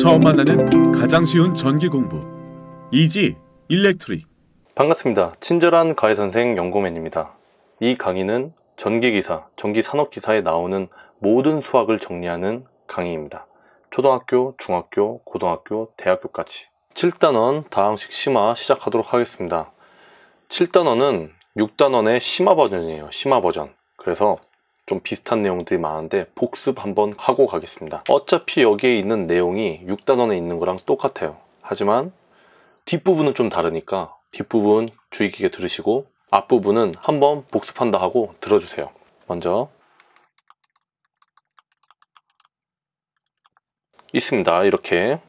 처음 만나는 가장 쉬운 전기 공부 이지 일렉트릭 반갑습니다. 친절한 가해 선생 연고맨입니다. 이 강의는 전기기사, 전기산업기사에 나오는 모든 수학을 정리하는 강의입니다. 초등학교, 중학교, 고등학교, 대학교까지 7단원 다항식 심화 시작하도록 하겠습니다. 7단원은 6단원의 심화 버전이에요. 심화 버전. 그래서 좀 비슷한 내용들이 많은데 복습 한번 하고 가겠습니다. 어차피 여기에 있는 내용이 6단원에 있는 거랑 똑같아요. 하지만 뒷부분은 좀 다르니까 뒷부분 주의 깊게 들으시고 앞부분은 한번 복습한다 하고 들어주세요. 먼저 있습니다. 이렇게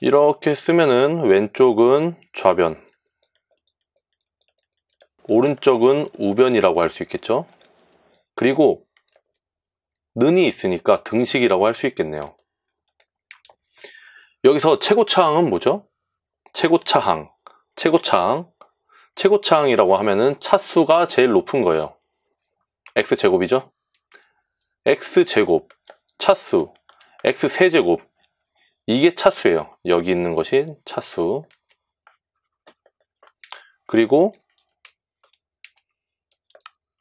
이렇게 쓰면은 왼쪽은 좌변 오른쪽은 우변이라고 할 수 있겠죠 그리고 는이 있으니까 등식이라고 할 수 있겠네요. 여기서 최고차항은 뭐죠? 최고차항, 최고차항, 최고차항이라고 하면은 차수가 제일 높은 거예요. x제곱이죠? x제곱, 차수, x세제곱 이게 차수예요. 여기 있는 것이 차수 그리고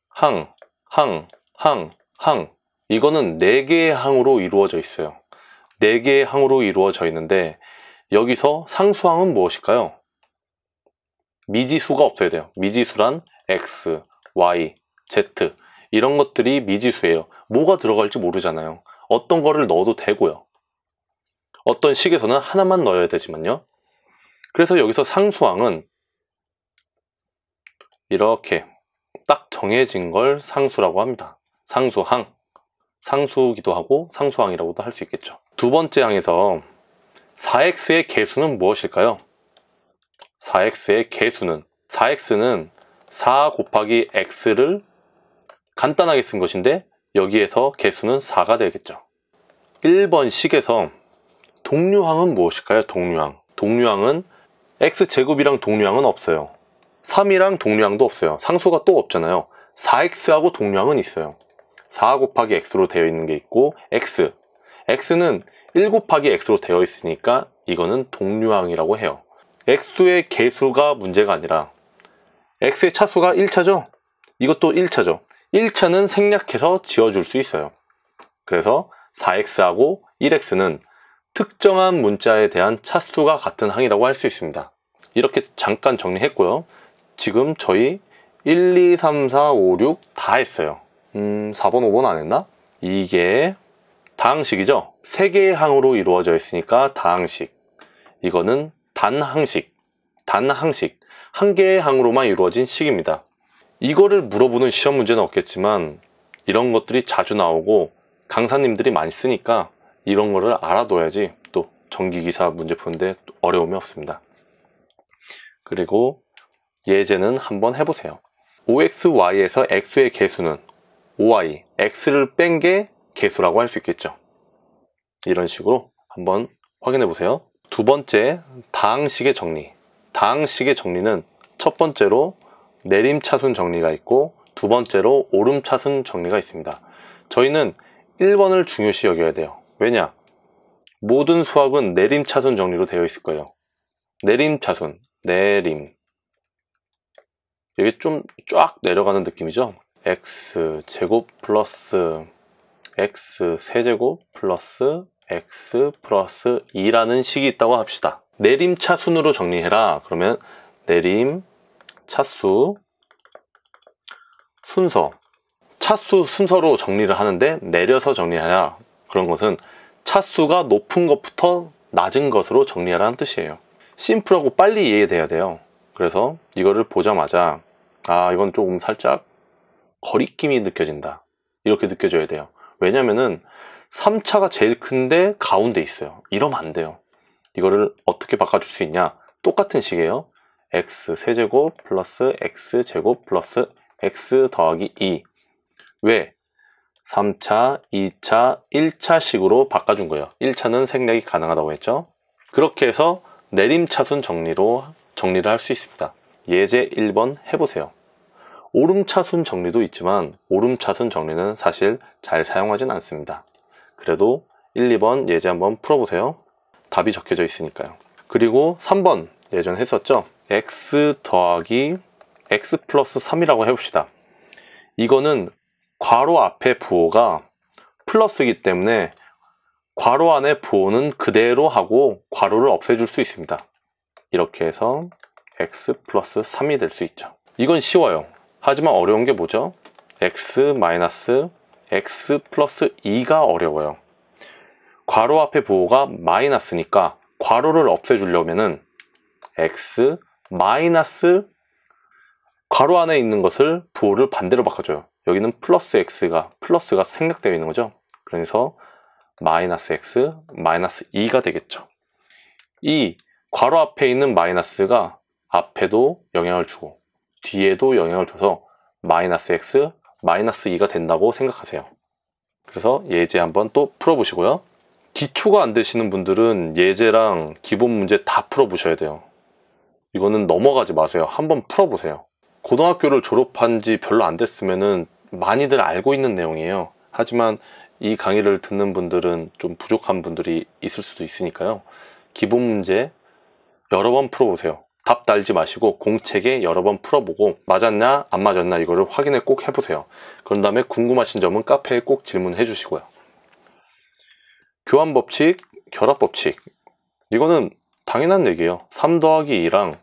항, 항, 항, 항. 이거는 4개의 항으로 이루어져 있어요. 4개의 항으로 이루어져 있는데 여기서 상수항은 무엇일까요? 미지수가 없어야 돼요. 미지수란 x, y, z 이런 것들이 미지수예요. 뭐가 들어갈지 모르잖아요. 어떤 거를 넣어도 되고요. 어떤 식에서는 하나만 넣어야 되지만요. 그래서 여기서 상수항은 이렇게 딱 정해진 걸 상수라고 합니다. 상수항, 상수기도 하고 상수항이라고도 할 수 있겠죠. 두 번째 항에서 4x의 개수는 무엇일까요? 4x의 개수는 4x는 4 곱하기 x를 간단하게 쓴 것인데 여기에서 개수는 4가 되겠죠. 1번 식에서 동류항은 무엇일까요? 동류항. 동류항은 x제곱이랑 동류항은 없어요. 3이랑 동류항도 없어요. 상수가 또 없잖아요. 4x하고 동류항은 있어요. 4 곱하기 x로 되어 있는 게 있고 x. x는 1 곱하기 x로 되어 있으니까 이거는 동류항이라고 해요. x의 개수가 문제가 아니라 x의 차수가 1차죠? 이것도 1차죠. 1차는 생략해서 지어줄수 있어요. 그래서 4x하고 1x는 특정한 문자에 대한 차수가 같은 항이라고 할 수 있습니다. 이렇게 잠깐 정리했고요. 지금 저희 1, 2, 3, 4, 5, 6 다 했어요. 음, 4번, 5번 안 했나? 이게 다항식이죠? 3개의 항으로 이루어져 있으니까 다항식. 이거는 단항식. 단항식. 한 개의 항으로만 이루어진 식입니다. 이거를 물어보는 시험 문제는 없겠지만 이런 것들이 자주 나오고 강사님들이 많이 쓰니까 이런 거를 알아둬야지 또 전기기사 문제 푸는데 어려움이 없습니다. 그리고 예제는 한번 해보세요. OXY에서 X의 개수는 OI, X를 뺀게 개수라고 할 수 있겠죠. 이런 식으로 한번 확인해 보세요. 두 번째, 다항식의 정리. 다항식의 정리는 첫 번째로 내림차순 정리가 있고 두 번째로 오름차순 정리가 있습니다. 저희는 1번을 중요시 여겨야 돼요. 왜냐? 모든 수학은 내림차순 정리로 되어 있을 거예요. 내림차순, 내림, 이게 좀 쫙 내려가는 느낌이죠 x 제곱 플러스 x 세제곱 플러스 x 플러스 2라는 식이 있다고 합시다 내림차 순으로 정리해라 그러면 내림 차수 순서 차수 순서로 정리를 하는데 내려서 정리하라 그런 것은 차수가 높은 것부터 낮은 것으로 정리하라는 뜻이에요 심플하고 빨리 이해돼야 돼요 그래서 이거를 보자마자 아 이건 조금 살짝 거리낌이 느껴진다 이렇게 느껴져야 돼요 왜냐면은 3차가 제일 큰데 가운데 있어요 이러면 안 돼요 이거를 어떻게 바꿔줄 수 있냐 똑같은 식이에요 x 세제곱 플러스 x 제곱 플러스 x 더하기 2 e. 왜? 3차, 2차, 1차식으로 바꿔준 거예요 1차는 생략이 가능하다고 했죠 그렇게 해서 내림차순 정리로 정리를 할 수 있습니다. 예제 1번 해보세요. 오름차순 정리도 있지만 오름차순 정리는 사실 잘 사용하진 않습니다. 그래도 1, 2번 예제 한번 풀어보세요. 답이 적혀져 있으니까요. 그리고 3번 예전 했었죠. x 더하기 x 플러스 3이라고 해봅시다. 이거는 괄호 앞에 부호가 플러스이기 때문에 괄호 안에 부호는 그대로 하고 괄호를 없애줄 수 있습니다. 이렇게 해서 x 플러스 3이 될 수 있죠 이건 쉬워요 하지만 어려운 게 뭐죠? x 마이너스 x 플러스 2가 어려워요 괄호 앞에 부호가 마이너스니까 괄호를 없애주려면은 x 마이너스 괄호 안에 있는 것을 부호를 반대로 바꿔줘요 여기는 플러스 x가 플러스가 생략되어 있는 거죠 그래서 마이너스 x 마이너스 2가 되겠죠 이 괄호 앞에 있는 마이너스가 앞에도 영향을 주고 뒤에도 영향을 줘서 마이너스 x, 마이너스 2가 된다고 생각하세요. 그래서 예제 한번 또 풀어보시고요. 기초가 안 되시는 분들은 예제랑 기본 문제 다 풀어보셔야 돼요. 이거는 넘어가지 마세요. 한번 풀어보세요. 고등학교를 졸업한 지 별로 안됐으면 많이들 알고 있는 내용이에요. 하지만 이 강의를 듣는 분들은 좀 부족한 분들이 있을 수도 있으니까요. 기본 문제 여러 번 풀어보세요. 답 달지 마시고 공책에 여러 번 풀어보고 맞았냐안맞았냐 이거를 확인해꼭 해보세요. 그런 다음에 궁금하신 점은 카페에 꼭 질문해 주시고요. 교환 법칙, 결합 법칙. 이거는 당연한 얘기예요. 3 더하기 2랑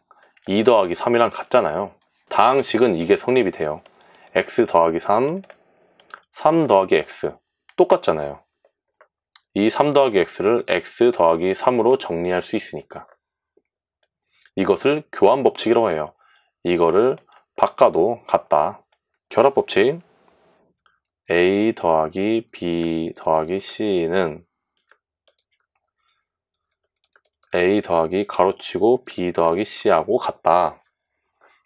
2 더하기 3이랑 같잖아요. 다항식은 이게 성립이 돼요. x 더하기 3, 3 더하기 x. 똑같잖아요. 이 3 더하기 x를 x 더하기 3으로 정리할 수 있으니까. 이것을 교환 법칙이라고 해요. 이거를 바꿔도 같다. 결합 법칙 A 더하기 B 더하기 C는 A 더하기 가로치고 B 더하기 C하고 같다.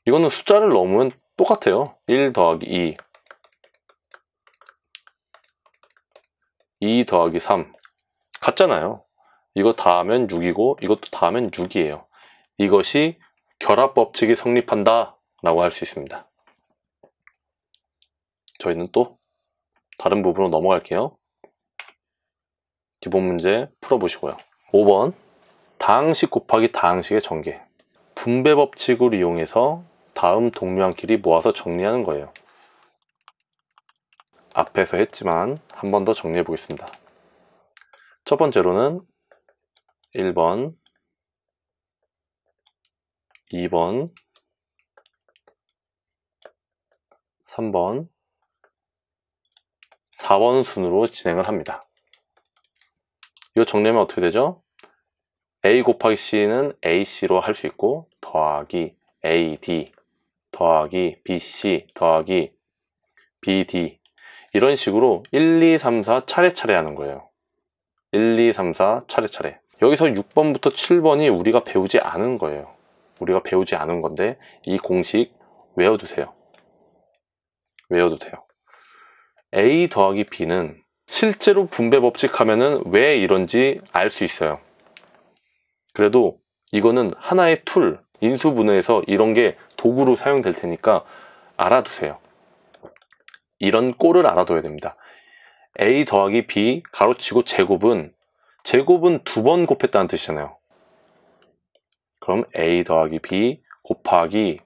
이거는 숫자를 넣으면 똑같아요. 1 더하기 2 2 더하기 3 같잖아요. 이거 다 하면 6이고 이것도 다 하면 6이에요. 이것이 결합 법칙이 성립한다 라고 할 수 있습니다. 저희는 또 다른 부분으로 넘어갈게요. 기본 문제 풀어보시고요. 5번 다항식 곱하기 다항식의 전개 분배 법칙을 이용해서 다음 동류항끼리 모아서 정리하는 거예요. 앞에서 했지만 한 번 더 정리해 보겠습니다. 첫 번째로는 1번 2번, 3번, 4번 순으로 진행을 합니다. 이거 정리하면 어떻게 되죠? A 곱하기 C는 AC로 할 수 있고 더하기 AD 더하기 BC 더하기 BD 이런 식으로 1, 2, 3, 4 차례차례 하는 거예요. 1, 2, 3, 4 차례차례 여기서 6번부터 7번이 우리가 배우지 않은 거예요. 우리가 배우지 않은 건데 이 공식 외워두세요. 외워두세요. A 더하기 B는 실제로 분배 법칙 하면은 왜 이런지 알 수 있어요. 그래도 이거는 하나의 툴, 인수분해에서 이런 게 도구로 사용될 테니까 알아두세요. 이런 꼴을 알아둬야 됩니다. A 더하기 B 가로치고 제곱은 제곱은 두 번 곱했다는 뜻이잖아요. 그럼 a 더하기 b 곱하기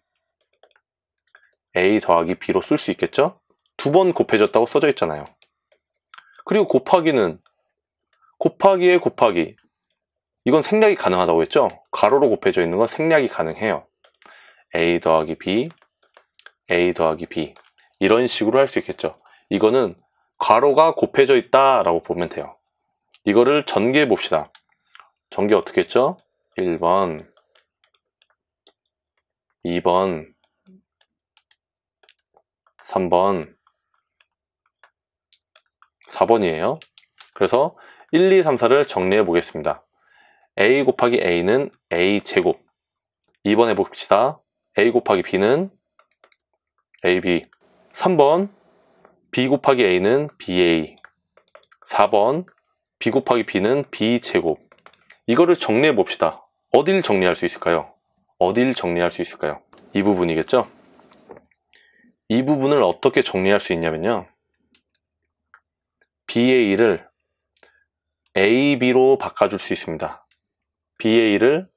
a 더하기 b로 쓸 수 있겠죠? 두 번 곱해졌다고 써져 있잖아요. 그리고 곱하기는 곱하기에 곱하기 이건 생략이 가능하다고 했죠? 가로로 곱해져 있는 건 생략이 가능해요. a 더하기 b a 더하기 b 이런 식으로 할 수 있겠죠. 이거는 가로가 곱해져 있다 라고 보면 돼요. 이거를 전개해 봅시다. 전개 어떻게 했죠? 1번 2번, 3번, 4번이에요. 그래서 1, 2, 3, 4를 정리해 보겠습니다. a 곱하기 a는 a 제곱 2번 해봅시다. a 곱하기 b는 ab 3번 b 곱하기 a는 ba 4번 b 곱하기 b는 b 제곱 이거를 정리해 봅시다. 어딜 정리할 수 있을까요? 어딜 정리할 수 있을까요? 이 부분이겠죠? 이 부분을 어떻게 정리할 수 있냐면요. BA를 AB로 바꿔줄 수 있습니다. BA를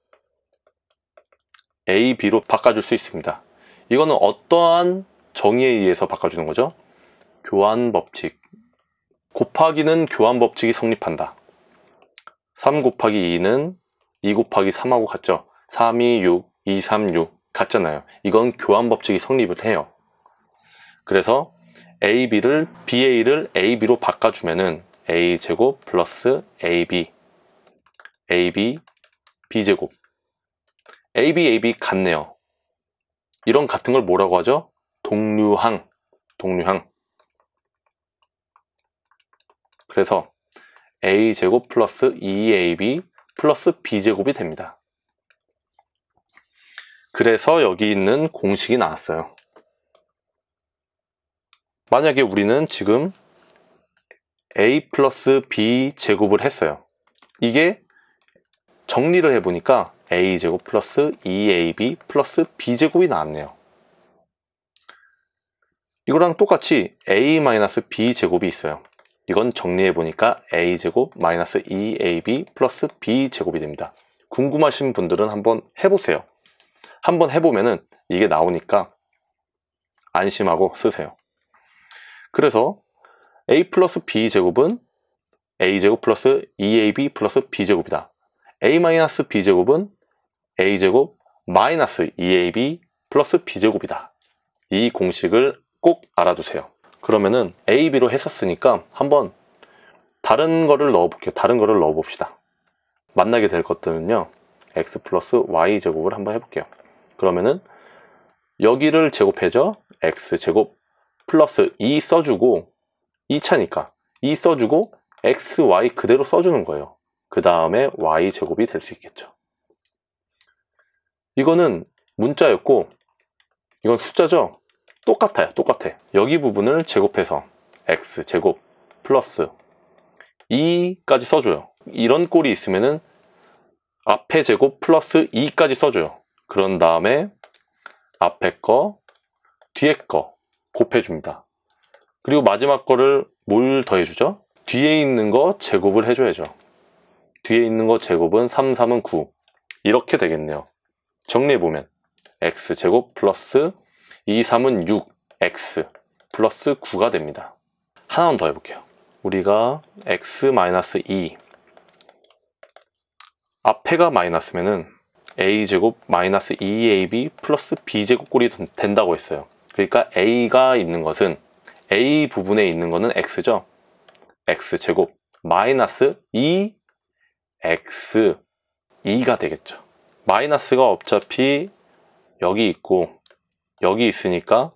AB로 바꿔줄 수 있습니다. 이거는 어떠한 정의에 의해서 바꿔주는 거죠? 교환 법칙. 곱하기는 교환 법칙이 성립한다. 3 곱하기 2는 2 곱하기 3하고 같죠? 3, 2, 6, 2, 3, 6 같잖아요. 이건 교환 법칙이 성립을 해요. 그래서 AB를 BA를 AB로 바꿔주면은 A 제곱 플러스 AB AB B 제곱 AB AB 같네요. 이런 같은 걸 뭐라고 하죠? 동류항 동류항 그래서 a 제곱 플러스 2ab e 플러스 b 제곱이 됩니다. 그래서 여기 있는 공식이 나왔어요. 만약에 우리는 지금 a 플러스 b 제곱을 했어요. 이게 정리를 해보니까 a 제곱 플러스 2ab e 플러스 b 제곱이 나왔네요. 이거랑 똑같이 a 마이너스 b 제곱이 있어요. 이건 정리해보니까 a 제곱 마이너스 2ab e 플러스 b 제곱이 됩니다. 궁금하신 분들은 한번 해보세요. 한번 해보면은 이게 나오니까 안심하고 쓰세요. 그래서 a 플러스 b 제곱은 a제곱 플러스 2ab e 플러스 b제곱이다. a 마이너스 b제곱은 a제곱 마이너스 2ab e 플러스 b제곱이다. 이 공식을 꼭 알아두세요. 그러면은 ab로 했었으니까 한번 다른 거를 넣어볼게요. 다른 거를 넣어봅시다. 만나게 될 것들은요. x 플러스 y제곱을 한번 해볼게요. 그러면은 여기를 제곱해줘 x 제곱 플러스 2 써주고 2차니까 2 써주고 x, y 그대로 써주는 거예요. 그 다음에 y 제곱이 될 수 있겠죠. 이거는 문자였고 이건 숫자죠. 똑같아요. 똑같아. 여기 부분을 제곱해서 x 제곱 플러스 2까지 써줘요. 이런 꼴이 있으면은 앞에 제곱 플러스 2까지 써줘요. 그런 다음에 앞에 거, 뒤에 거 곱해줍니다. 그리고 마지막 거를 뭘 더해주죠? 뒤에 있는 거 제곱을 해줘야죠. 뒤에 있는 거 제곱은 3, 3은 9. 이렇게 되겠네요. 정리해보면 x제곱 플러스 2, 3은 6, x 플러스 9가 됩니다. 하나만 더 해볼게요. 우리가 x-2 앞에가 마이너스면은 a제곱 마이너스 2ab e 플러스 b제곱 꼴이 된다고 했어요. 그러니까 a가 있는 것은 a 부분에 있는 것은 x죠. x제곱 마이너스 2x e 2가 되겠죠. 마이너스가 어차피 여기 있고 여기 있으니까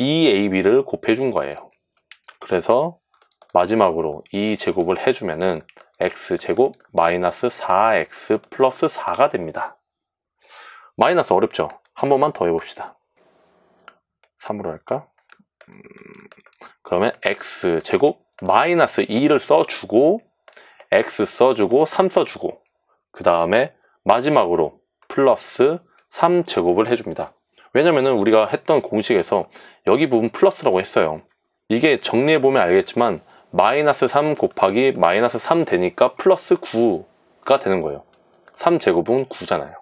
2ab를 e 곱해준 거예요. 그래서 마지막으로 이 제곱을 해주면은 x제곱 마이너스 4x 플러스 4가 됩니다. 마이너스 어렵죠? 한 번만 더 해봅시다. 3으로 할까? 음, 그러면 x제곱 마이너스 2를 써주고 x 써주고 3 써주고 그 다음에 마지막으로 플러스 3제곱을 해줍니다. 왜냐면은 우리가 했던 공식에서 여기 부분 플러스라고 했어요. 이게 정리해보면 알겠지만 마이너스 3 곱하기 마이너스 3 되니까 플러스 9가 되는 거예요. 3제곱은 9잖아요.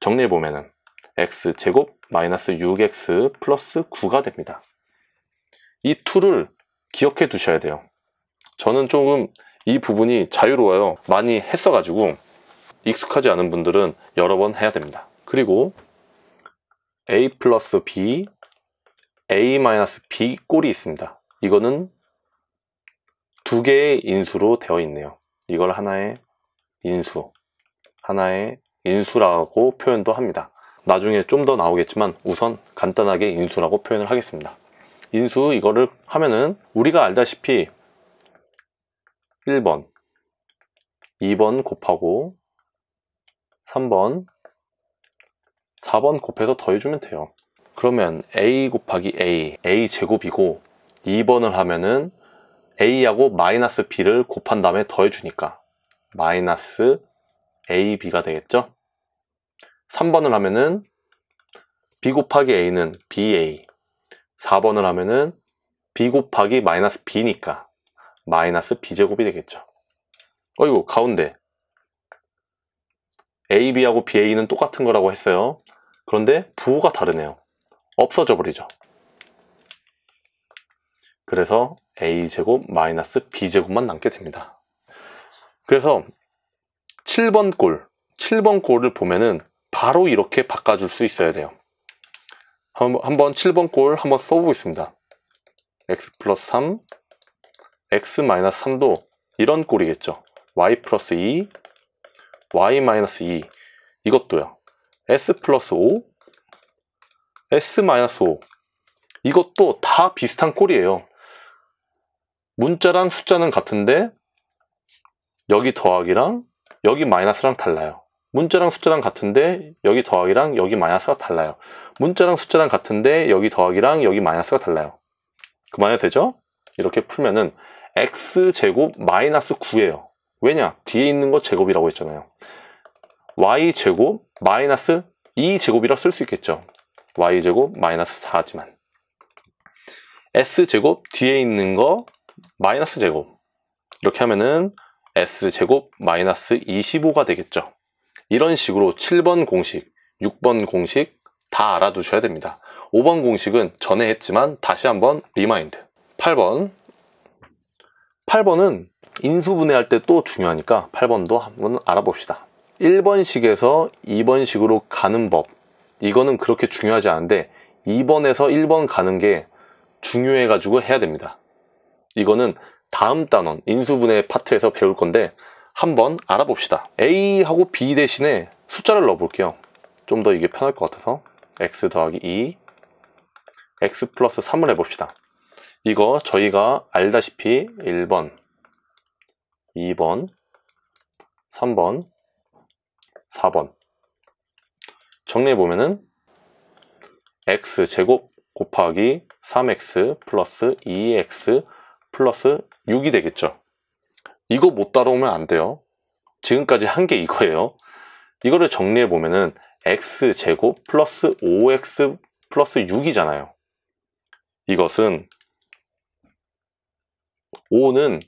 정리해보면은 x제곱 마이너스 6x 플러스 9가 됩니다. 이 2를 기억해 두셔야 돼요. 저는 조금 이 부분이 자유로워요. 많이 했어가지고 익숙하지 않은 분들은 여러 번 해야 됩니다. 그리고 a 플러스 b, a 마이너스 b 꼴이 있습니다. 이거는 두 개의 인수로 되어 있네요. 이걸 하나의 인수, 하나의 인수라고 표현도 합니다. 나중에 좀 더 나오겠지만 우선 간단하게 인수라고 표현을 하겠습니다. 인수 이거를 하면은 우리가 알다시피 1번, 2번 곱하고 3번, 4번 곱해서 더해주면 돼요. 그러면 a 곱하기 a, a 제곱이고 2번을 하면은 a하고 마이너스 b를 곱한 다음에 더해주니까 마이너스 ab가 되겠죠? 3번을 하면은 b 곱하기 a는 ba 4번을 하면은 b 곱하기 마이너스 b니까 마이너스 b제곱이 되겠죠. 어이구 가운데 ab하고 ba는 똑같은 거라고 했어요. 그런데 부호가 다르네요. 없어져 버리죠. 그래서 a제곱 마이너스 b제곱만 남게 됩니다. 그래서 7번 골, 7번 골을 보면은 바로 이렇게 바꿔줄 수 있어야 돼요. 한번 7번 골 한번 써보겠습니다. x 플러스 3, x 마이너스 3도 이런 꼴이겠죠. y 플러스 2, y 마이너스 2 이것도요. s 플러스 5, s 마이너스 5 이것도 다 비슷한 꼴이에요. 문자랑 숫자는 같은데 여기 더하기랑 여기 마이너스랑 달라요. 문자랑 숫자랑 같은데 여기 더하기랑 여기 마이너스가 달라요. 문자랑 숫자랑 같은데 여기 더하기랑 여기 마이너스가 달라요. 그만해도 되죠? 이렇게 풀면은 x제곱 마이너스 9예요. 왜냐? 뒤에 있는 거 제곱이라고 했잖아요. y제곱 마이너스 2제곱이라 e 쓸수 있겠죠. y제곱 마이너스 4지만 s제곱 뒤에 있는 거 마이너스 제곱 이렇게 하면은 s제곱 마이너스 25가 되겠죠. 이런 식으로 7번 공식, 6번 공식 다 알아두셔야 됩니다. 5번 공식은 전에 했지만 다시 한번 리마인드. 8번 8번은 인수분해할 때 또 중요하니까 8번도 한번 알아봅시다. 1번식에서 2번식으로 가는 법 이거는 그렇게 중요하지 않은데 2번에서 1번 가는 게 중요해가지고 해야 됩니다. 이거는 다음 단원 인수분해 파트에서 배울 건데 한번 알아봅시다. A하고 B 대신에 숫자를 넣어볼게요. 좀 더 이게 편할 것 같아서 X 더하기 2 e, X 플러스 3을 해봅시다. 이거 저희가 알다시피 1번 2번 3번 4번 정리해보면은 X제곱 곱하기 3X 플러스 2X 플러스 6이 되겠죠. 이거 못 따라오면 안 돼요. 지금까지 한 게 이거예요. 이거를 정리해 보면은 x제곱 플러스 5x 플러스 6이잖아요. 이것은 5는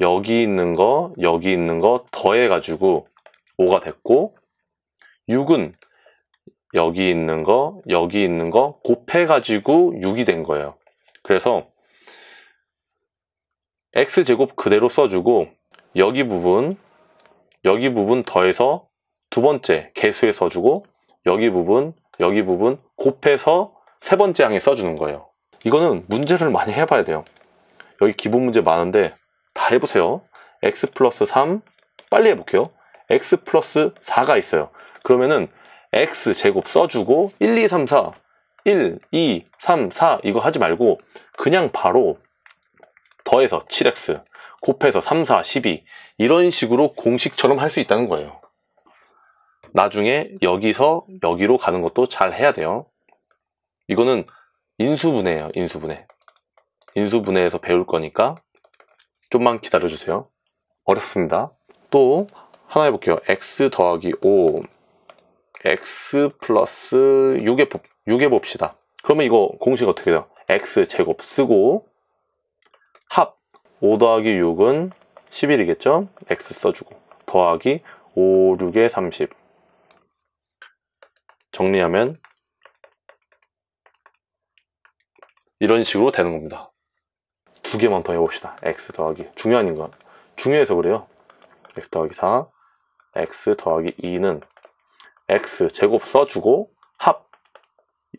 여기 있는 거, 여기 있는 거 더해가지고 5가 됐고 6은 여기 있는 거, 여기 있는 거 곱해가지고 6이 된 거예요. 그래서 x제곱 그대로 써주고 여기 부분 여기 부분 더해서 두 번째 개수에 써주고 여기 부분 여기 부분 곱해서 세 번째 항에 써주는 거예요 이거는 문제를 많이 해봐야 돼요 여기 기본 문제 많은데 다 해보세요 x 플러스 3 빨리 해볼게요 x 플러스 4가 있어요 그러면은 x 제곱 써주고 1, 2, 3, 4 1, 2, 3, 4 이거 하지 말고 그냥 바로 더해서 7x, 곱해서 3, 4, 12 이런 식으로 공식처럼 할 수 있다는 거예요. 나중에 여기서 여기로 가는 것도 잘 해야 돼요. 이거는 인수분해예요. 인수분해. 인수분해에서 배울 거니까 좀만 기다려주세요. 어렵습니다. 또 하나 해볼게요. x 더하기 5 x 플러스 6에, 6에 봅시다. 그러면 이거 공식 어떻게 돼요? x 제곱 쓰고 5 더하기 6은 11이겠죠? x 써주고 더하기 5, 6에 30 정리하면 이런 식으로 되는 겁니다. 두 개만 더 해봅시다. x 더하기 중요한 건 중요해서 그래요. x 더하기 4 x 더하기 2는 x 제곱 써주고 합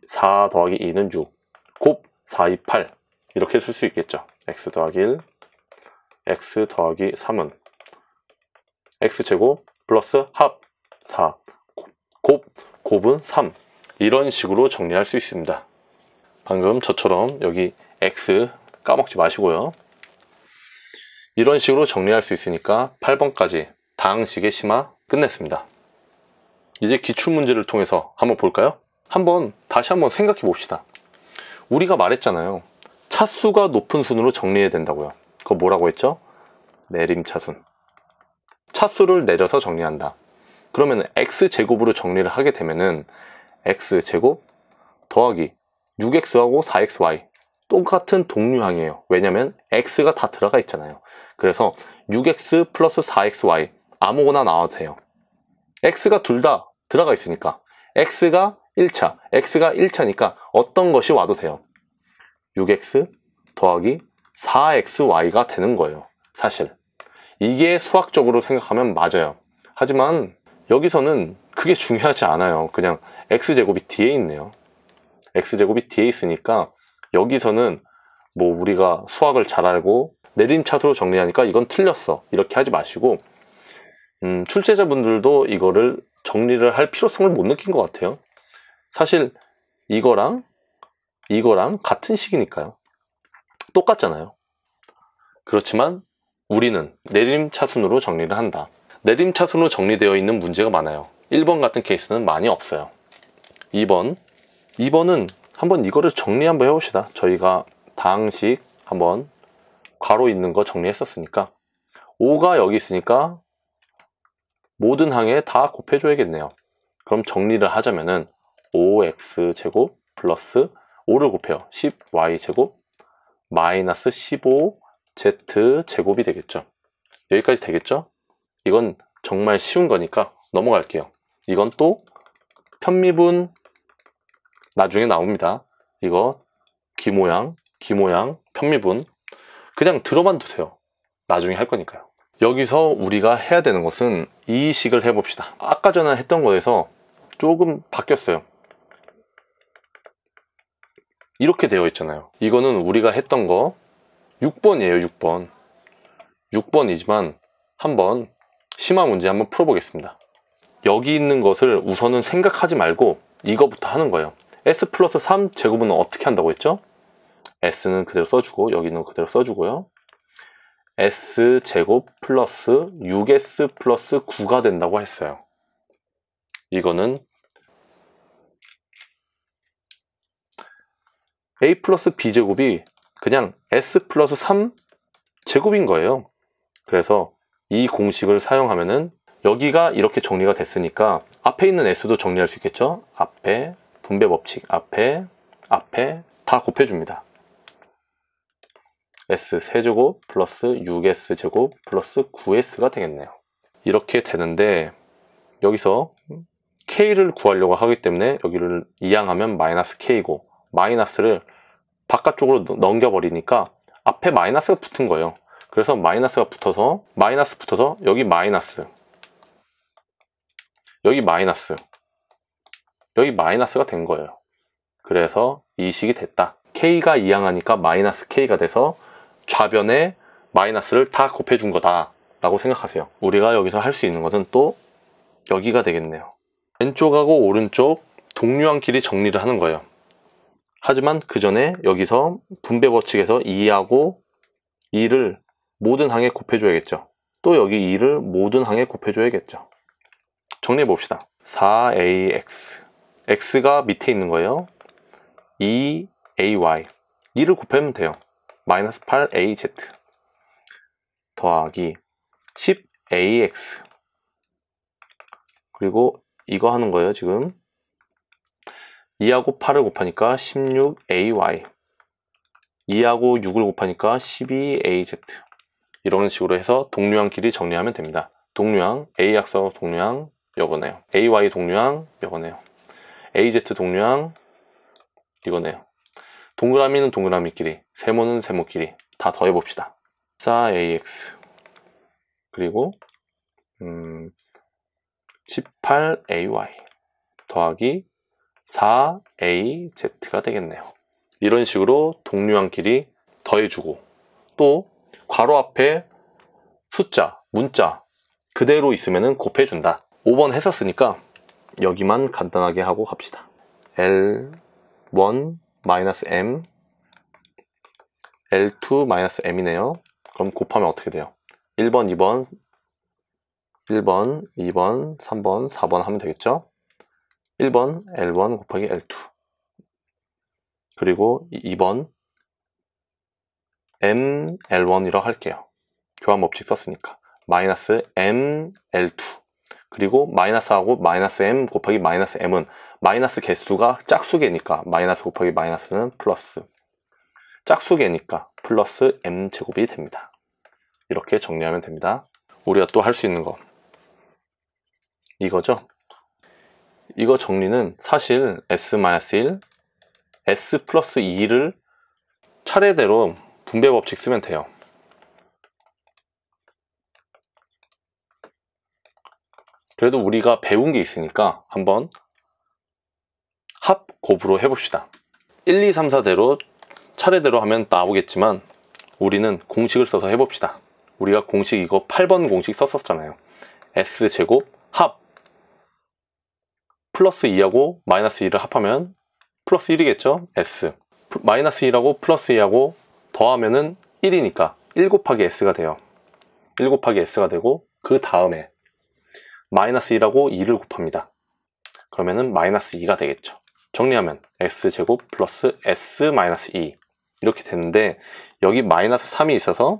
4 더하기 2는 6 곱 4, 2, 8 이렇게 쓸 수 있겠죠. x 더하기 1 x 더하기 3은 x제곱 플러스 합 4, 곱, 곱은 3 이런 식으로 정리할 수 있습니다. 방금 저처럼 여기 x 까먹지 마시고요. 이런 식으로 정리할 수 있으니까 8번까지 다항식의 심화 끝냈습니다. 이제 기출문제를 통해서 한번 볼까요? 한번 다시 한번 생각해 봅시다. 우리가 말했잖아요. 차수가 높은 순으로 정리해야 된다고요. 그거 뭐라고 했죠? 내림 차순. 차수를 내려서 정리한다. 그러면 x제곱으로 정리를 하게 되면은 x제곱 더하기 6x하고 4xy 똑같은 동류항이에요. 왜냐면 x가 다 들어가 있잖아요. 그래서 6x 플러스 4xy 아무거나 나와도 돼요. x가 둘 다 들어가 있으니까 x가 1차, x가 1차니까 어떤 것이 와도 돼요. 6x 더하기 4xy가 되는 거예요. 사실. 이게 수학적으로 생각하면 맞아요. 하지만 여기서는 그게 중요하지 않아요. 그냥 x제곱이 뒤에 있네요. x제곱이 뒤에 있으니까 여기서는 뭐 우리가 수학을 잘 알고 내림차수로 정리하니까 이건 틀렸어. 이렇게 하지 마시고 음, 출제자분들도 이거를 정리를 할 필요성을 못 느낀 것 같아요. 사실 이거랑 이거랑 같은 식이니까요. 똑같잖아요. 그렇지만 우리는 내림 차순으로 정리를 한다. 내림 차순으로 정리되어 있는 문제가 많아요. 1번 같은 케이스는 많이 없어요. 2번. 2번은 한번 이거를 정리 한번 해봅시다. 저희가 다항식 한번 괄호 있는 거 정리했었으니까 5가 여기 있으니까 모든 항에 다 곱해줘야겠네요. 그럼 정리를 하자면은 5x 제곱 플러스 5를 곱해요. 10y 제곱 마이너스 15z 제곱이 되겠죠. 여기까지 되겠죠? 이건 정말 쉬운 거니까 넘어갈게요. 이건 또 편미분 나중에 나옵니다. 이거 기모양, 기모양, 편미분 그냥 들어만 두세요. 나중에 할 거니까요. 여기서 우리가 해야 되는 것은 이식을 해봅시다. 아까 전에 했던 거에서 조금 바뀌었어요. 이렇게 되어 있잖아요 이거는 우리가 했던 거 6번이에요 6번 6번이지만 한번 심화 문제 한번 풀어보겠습니다 여기 있는 것을 우선은 생각하지 말고 이거부터 하는 거예요 s 플러스 3 제곱은 어떻게 한다고 했죠? s는 그대로 써주고 여기 있는 거 그대로 써주고요 s 제곱 플러스 6s 플러스 9가 된다고 했어요 이거는 a 플러스 b 제곱이 그냥 s 플러스 3 제곱인 거예요. 그래서 이 공식을 사용하면은 여기가 이렇게 정리가 됐으니까 앞에 있는 s도 정리할 수 있겠죠? 앞에 분배 법칙 앞에 앞에 다 곱해줍니다. s 세제곱 플러스 6s 제곱 플러스 9s가 되겠네요. 이렇게 되는데 여기서 k를 구하려고 하기 때문에 여기를 이항하면 마이너스 k고 마이너스를 바깥쪽으로 넘겨버리니까 앞에 마이너스가 붙은 거예요. 그래서 마이너스가 붙어서 마이너스 붙어서 여기 마이너스 여기 마이너스 여기 마이너스가 된 거예요. 그래서 이 식이 됐다. k가 이항하니까 마이너스 k가 돼서 좌변에 마이너스를 다 곱해준 거다 라고 생각하세요. 우리가 여기서 할 수 있는 것은 또 여기가 되겠네요. 왼쪽하고 오른쪽 동류한 길이 정리를 하는 거예요. 하지만 그 전에 여기서 분배 법칙에서 2하고 2를 모든 항에 곱해줘야겠죠. 또 여기 2를 모든 항에 곱해줘야겠죠. 정리해 봅시다. 4ax x가 밑에 있는 거예요. 2ay 2를 곱하면 돼요. 마이너스 8az 더하기 10ax 그리고 이거 하는 거예요 지금 2하고 8을 곱하니까 16ay 2하고 6을 곱하니까 12az 이런 식으로 해서 동류항 길이 정리하면 됩니다. 동류항, a 약사로 동류항, 요거네요. ay 동류항, 요거네요. az 동류항, 이거네요. 동그라미는 동그라미끼리, 세모는 세모끼리 다 더해봅시다. 4ax 그리고 음, 18ay 더하기 4az가 되겠네요. 이런 식으로 동류항끼리 더해주고 또 괄호 앞에 숫자, 문자 그대로 있으면 곱해준다. 5번 했었으니까 여기만 간단하게 하고 갑시다. L1 마이너스 M L2 마이너스 M이네요. 그럼 곱하면 어떻게 돼요? 1번, 2번, 1번, 2번, 3번, 4번 하면 되겠죠? 1번 L1 곱하기 L2 그리고 2번 ML1이라고 할게요. 교환 법칙 썼으니까 마이너스 ML2 그리고 마이너스하고 마이너스 M 곱하기 마이너스 M은 마이너스 개수가 짝수개니까 마이너스 곱하기 마이너스는 플러스 짝수개니까 플러스 M 제곱이 됩니다. 이렇게 정리하면 됩니다. 우리가 또 할 수 있는 거 이거죠. 이거 정리는 사실 S-1, S 2를 차례대로 분배 법칙 쓰면 돼요. 그래도 우리가 배운 게 있으니까 한번 합 곱으로 해봅시다. 1, 2, 3, 4대로 차례대로 하면 나오겠지만 우리는 공식을 써서 해봅시다. 우리가 공식 이거 8번 공식 썼었잖아요. S제곱 합 플러스 2하고 마이너스 2를 합하면 플러스 1이겠죠? S. 마이너스 2라고 플러스 2하고 더하면은 1이니까 1 곱하기 S가 돼요. 1 곱하기 S가 되고 그 다음에 마이너스 2하고 2를 곱합니다. 그러면은 마이너스 2가 되겠죠. 정리하면 X제곱 플러스 S 마이너스 2 이렇게 되는데 여기 마이너스 3이 있어서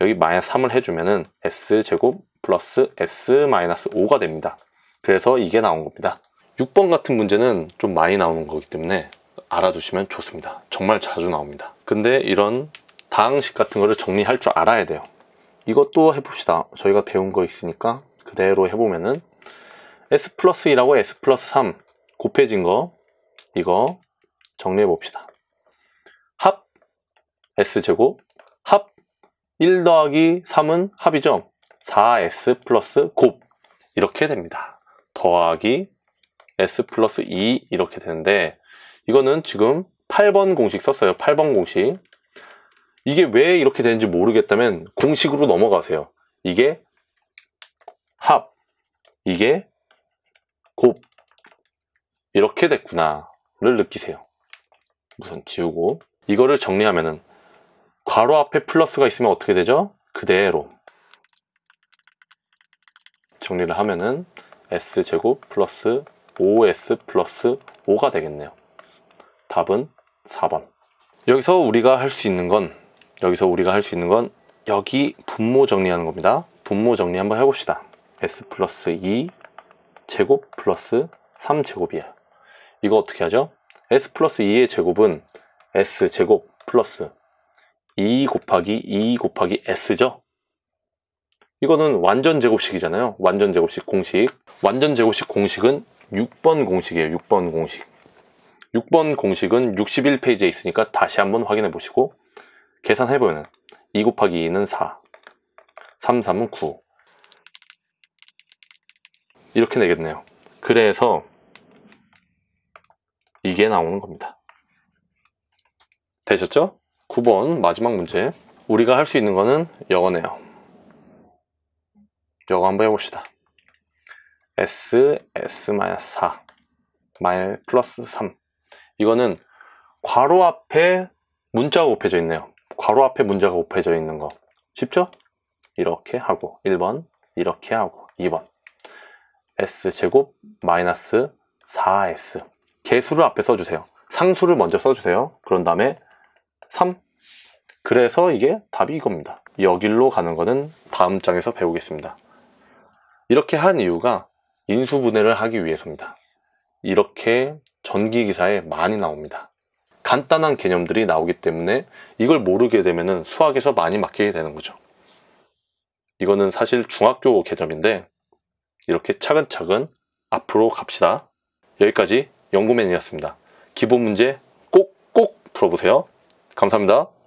여기 마이너스 3을 해주면은 S제곱 플러스 S 마이너스 5가 됩니다. 그래서 이게 나온 겁니다. 6번 같은 문제는 좀 많이 나오는 거기 때문에 알아두시면 좋습니다. 정말 자주 나옵니다. 근데 이런 다항식 같은 거를 정리할 줄 알아야 돼요. 이것도 해봅시다. 저희가 배운 거 있으니까 그대로 해보면은 S 플러스 2라고 S 플러스 3 곱해진 거 이거 정리해 봅시다. 합 S제곱 합 1 더하기 3은 합이죠. 4S 플러스 곱 이렇게 됩니다. 더하기 S 플러스 2 e 이렇게 되는데 이거는 지금 8번 공식 썼어요. 8번 공식. 이게 왜 이렇게 되는지 모르겠다면 공식으로 넘어가세요. 이게 합, 이게 곱 이렇게 됐구나를 느끼세요. 우선 지우고 이거를 정리하면은 괄호 앞에 플러스가 있으면 어떻게 되죠? 그대로 정리를 하면은 s 제곱 플러스 5s 플러스 5가 되겠네요. 답은 4번. 여기서 우리가 할 수 있는 건 여기서 우리가 할 수 있는 건 여기 분모 정리하는 겁니다. 분모 정리 한번 해봅시다. s 플러스 2 제곱 플러스 3 제곱이야. 이거 어떻게 하죠? s 플러스 2의 제곱은 s 제곱 플러스 2 곱하기 2 곱하기 s죠? 이거는 완전 제곱식이잖아요. 완전 제곱식 공식. 완전 제곱식 공식은 6번 공식이에요. 6번 공식. 6번 공식은 61페이지에 있으니까 다시 한번 확인해 보시고 계산해보면 2 곱하기 2는 4 3, 3은 9 이렇게 내겠네요. 그래서 이게 나오는 겁니다. 되셨죠? 9번 마지막 문제 우리가 할 수 있는 거는 여거네요. 여거 한번 해봅시다. s, s-4 플러스 3 이거는 괄호 앞에 문자가 곱해져 있네요 괄호 앞에 문자가 곱해져 있는 거 쉽죠? 이렇게 하고 1번 이렇게 하고 2번 s제곱 마이너스 4s 개수를 앞에 써주세요 상수를 먼저 써주세요 그런 다음에 3 그래서 이게 답이 이겁니다 여길로 가는 거는 다음 장에서 배우겠습니다 이렇게 한 이유가 인수분해를 하기 위해서입니다. 이렇게 전기기사에 많이 나옵니다. 간단한 개념들이 나오기 때문에 이걸 모르게 되면 수학에서 많이 막히게 되는 거죠. 이거는 사실 중학교 개념인데 이렇게 차근차근 앞으로 갑시다. 여기까지 연구맨이었습니다. 기본 문제 꼭꼭 풀어보세요. 감사합니다.